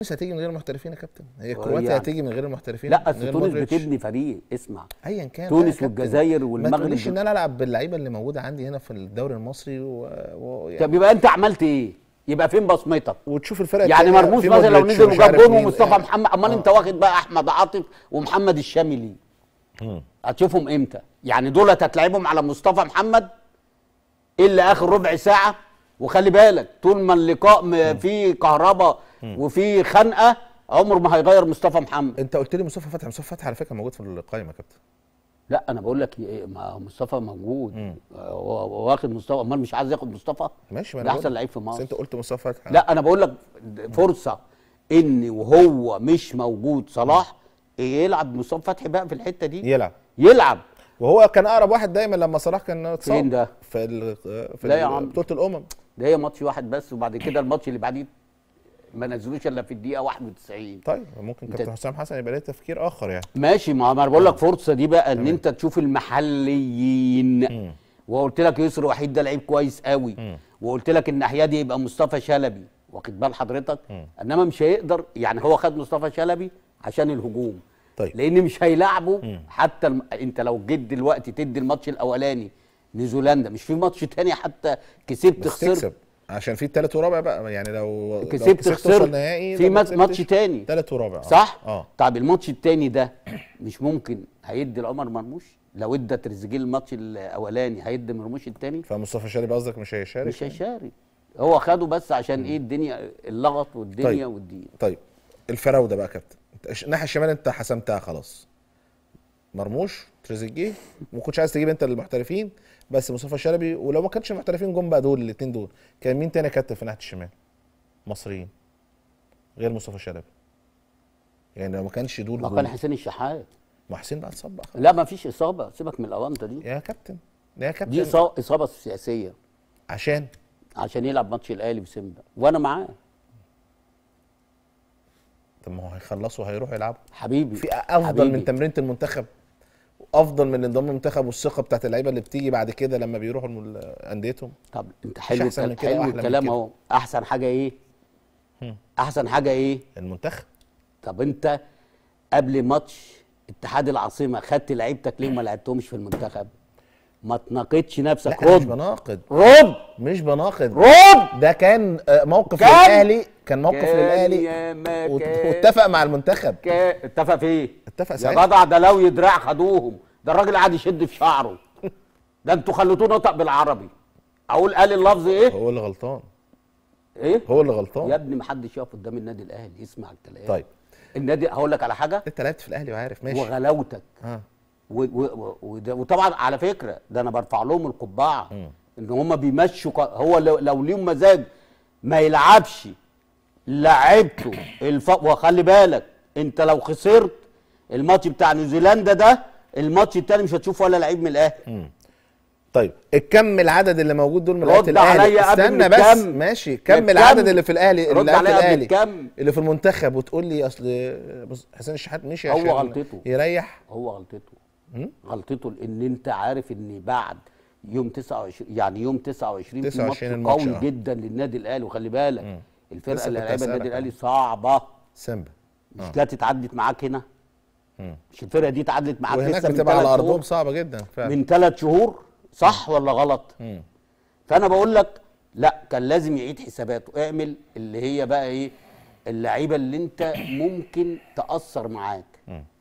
تونس هتيجي من غير محترفين يا كابتن هي كرواتيا يعني. هتيجي من غير المحترفين لا اصل تونس بتبني فريق اسمع ايا كان تونس والجزائر والمغرب ما تقوليش ان انا العب باللعيبه اللي موجوده عندي هنا في الدوري المصري و... و... يعني. طب يبقى انت عملت ايه؟ يبقى فين بصمتك؟ وتشوف الفرق يعني مرموش مثلا لو نزل وجاب جون ومصطفى يعني. محمد امال آه. انت واخد بقى احمد عاطف ومحمد الشاملي هتشوفهم امتى؟ يعني دول هتلاعبهم على مصطفى محمد الا اخر ربع ساعه وخلي بالك طول ما اللقاء فيه كهرباء وفي خنقه عمره ما هيغير مصطفى محمد انت قلت لي مصطفى فتحي مصطفى فتحي على فكره موجود في القائمه يا كابتن لا انا بقول لك إيه، ما مصطفى موجود واخد مصطفى امال مش عايز ياخد مصطفى ماشي ما احسن لعيب في مصر انت قلت مصطفى فتحي لا انا بقول لك فرصه ان وهو مش موجود صلاح إيه، يلعب مصطفى فتحي بقى في الحته دي يلعب يلعب وهو كان اقرب واحد دايما لما صلاح كان اتصاب فين ده في في بطوله الامم ده هي ماتش واحد بس وبعد كده الماتش اللي بعديه ما نزلوش الا في الدقيقه 91 طيب ممكن كابتن حسام حسن يبقى ليه تفكير اخر يعني ماشي ما انا بقول لك فرصه دي بقى ان انت تشوف المحليين وقلت لك يسر وحيد ده لعيب كويس قوي وقلت لك الناحيه دي يبقى مصطفى شلبي واخد بال حضرتك مم. انما مش هيقدر يعني هو خد مصطفى شلبي عشان الهجوم طيب لان مش هيلاعبه حتى الم... انت لو جيت دلوقتي تدي الماتش الاولاني نيوزيلندا مش في ماتش تاني حتى كسبت خسرت عشان في التالت ورابع بقى يعني لو كسبت خسرت في ماتش تاني ثالث ورابع آه. صح؟ اه طب الماتش التاني ده مش ممكن هيدي لعمر مرموش؟ لو ادى تريزيجيه الماتش الاولاني هيدي مرموش التاني فمصطفى شاري قصدك مش هيشارك؟ مش هيشارك هو خده بس عشان ايه الدنيا اللغط والدنيا طيب. والدين طيب الفراوده بقى يا كابتن الناحيه الشمال انت حسمتها خلاص مرموش تريزيجيه ما كنتش عايز تجيب انت المحترفين بس مصطفى الشلبي ولو ما كانش المحترفين جم بقى دول الاثنين دول كان مين تاني كتف في ناحيه الشمال؟ مصريين غير مصطفى الشلبي يعني لو ما كانش دول ما كان حسين الشحات ما حسين بقى اتصاب لا ما فيش اصابه سيبك من الاونطه دي يا كابتن يا كابتن دي اصابه سياسيه عشان عشان يلعب ماتش الاهلي وسيمبا وانا معاه طب ما هو هيخلصوا هيروحوا يلعبوا حبيبي في افضل حبيبي. من تمرينه المنتخب افضل من انضمام المنتخب والثقه بتاعت اللعيبه اللي بتيجي بعد كده لما بيروحوا انديتهم طب انت حلو حلو الكلام اهو احسن حاجه ايه احسن حاجه ايه المنتخب طب انت قبل ماتش اتحاد العاصمه خدت لعيبتك ليه ما لعبتهمش في المنتخب ما تناقضش نفسك رد مش بناقض رد مش بناقض رد ده كان آه، موقف كان للاهلي كان موقف كان للاهلي واتفق مع المنتخب اتفق في ايه؟ اتفق ساعتها يا بضع ده لو يدرع خدوهم ده الراجل قاعد يشد في شعره ده انتوا خليتوه نطق بالعربي اقول قال اللفظ ايه هو اللي غلطان ايه هو اللي غلطان يا ابني ما حدش يقف قدام النادي الاهلي يسمع الكلام طيب النادي هقول لك على حاجه انت لعبت في الاهلي وعارف ماشي وغلاوتك اه و و و وطبعا على فكره ده انا برفع لهم القبعه ان هم بيمشوا هو لو, لو ليهم مزاج ما يلعبش لعبته الف... وخلي بالك انت لو خسرت الماتش بتاع نيوزيلندا ده الماتش التاني مش هتشوف ولا لعيب من الاهلي طيب الكم العدد اللي موجود دول من رد الاهلي استنى بس الكم. ماشي كم العدد اللي في الاهلي اللي في الاهلي اللي في المنتخب وتقول لي اصل بص حسين الشحات مشي عشان هو غلطته يريح هو غلطته غلطته ان انت عارف ان بعد يوم 29 يعني يوم 29, 29 في ماتش قوي آه. جدا للنادي الاهلي وخلي بالك الفرقه اللي لعبها النادي الاهلي صعبه سامبا مش آه. لا تتعدت معاك هنا مش الفرقه دي اتعادلت معاك لسه من بتبقى على ارضهم صعبه جدا فعلا. من ثلاث شهور صح ولا غلط؟ مم. فانا بقول لك لا كان لازم يعيد حساباته اعمل اللي هي بقى ايه اللعيبه اللي انت ممكن تاثر معاك مم.